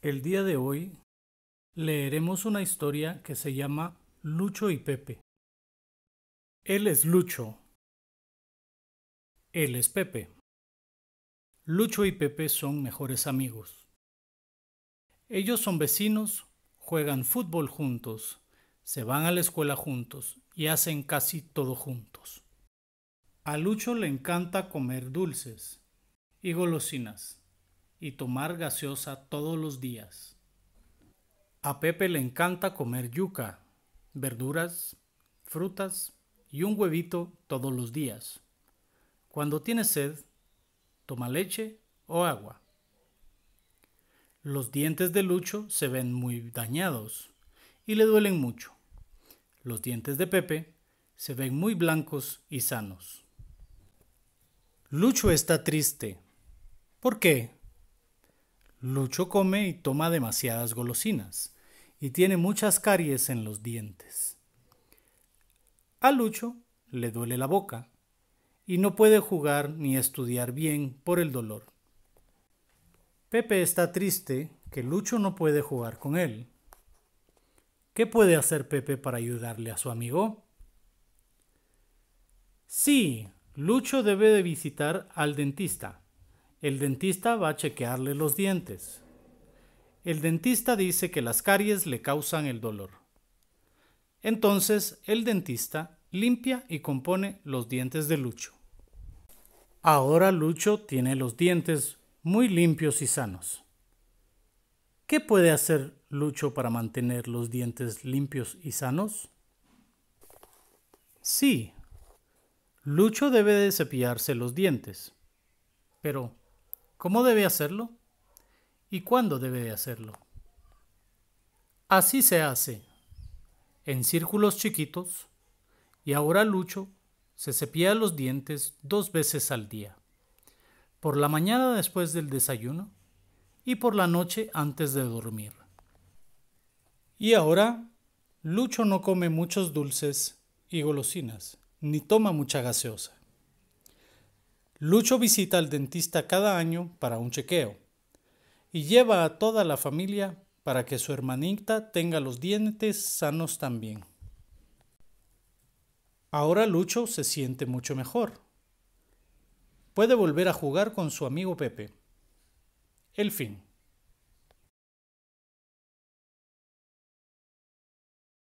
El día de hoy leeremos una historia que se llama Lucho y Pepe. Él es Lucho. Él es Pepe. Lucho y Pepe son mejores amigos. Ellos son vecinos, juegan fútbol juntos, se van a la escuela juntos y hacen casi todo juntos. A Lucho le encanta comer dulces y golosinas y tomar gaseosa todos los días. A Pepe le encanta comer yuca, verduras, frutas y un huevito todos los días. Cuando tiene sed, toma leche o agua. Los dientes de Lucho se ven muy dañados y le duelen mucho. Los dientes de Pepe se ven muy blancos y sanos. Lucho está triste. ¿Por qué? Lucho come y toma demasiadas golosinas y tiene muchas caries en los dientes. A Lucho le duele la boca y no puede jugar ni estudiar bien por el dolor. Pepe está triste que Lucho no puede jugar con él. ¿Qué puede hacer Pepe para ayudarle a su amigo? Sí, Lucho debe de visitar al dentista. El dentista va a chequearle los dientes. El dentista dice que las caries le causan el dolor. Entonces el dentista limpia y compone los dientes de Lucho. Ahora Lucho tiene los dientes muy limpios y sanos. ¿Qué puede hacer Lucho para mantener los dientes limpios y sanos? Sí, Lucho debe de cepillarse los dientes. Pero, ¿Cómo debe hacerlo? ¿Y cuándo debe de hacerlo? Así se hace, en círculos chiquitos, y ahora Lucho se cepilla los dientes dos veces al día, por la mañana después del desayuno y por la noche antes de dormir. Y ahora, Lucho no come muchos dulces y golosinas, ni toma mucha gaseosa. Lucho visita al dentista cada año para un chequeo y lleva a toda la familia para que su hermanita tenga los dientes sanos también. Ahora Lucho se siente mucho mejor. Puede volver a jugar con su amigo Pepe. El fin.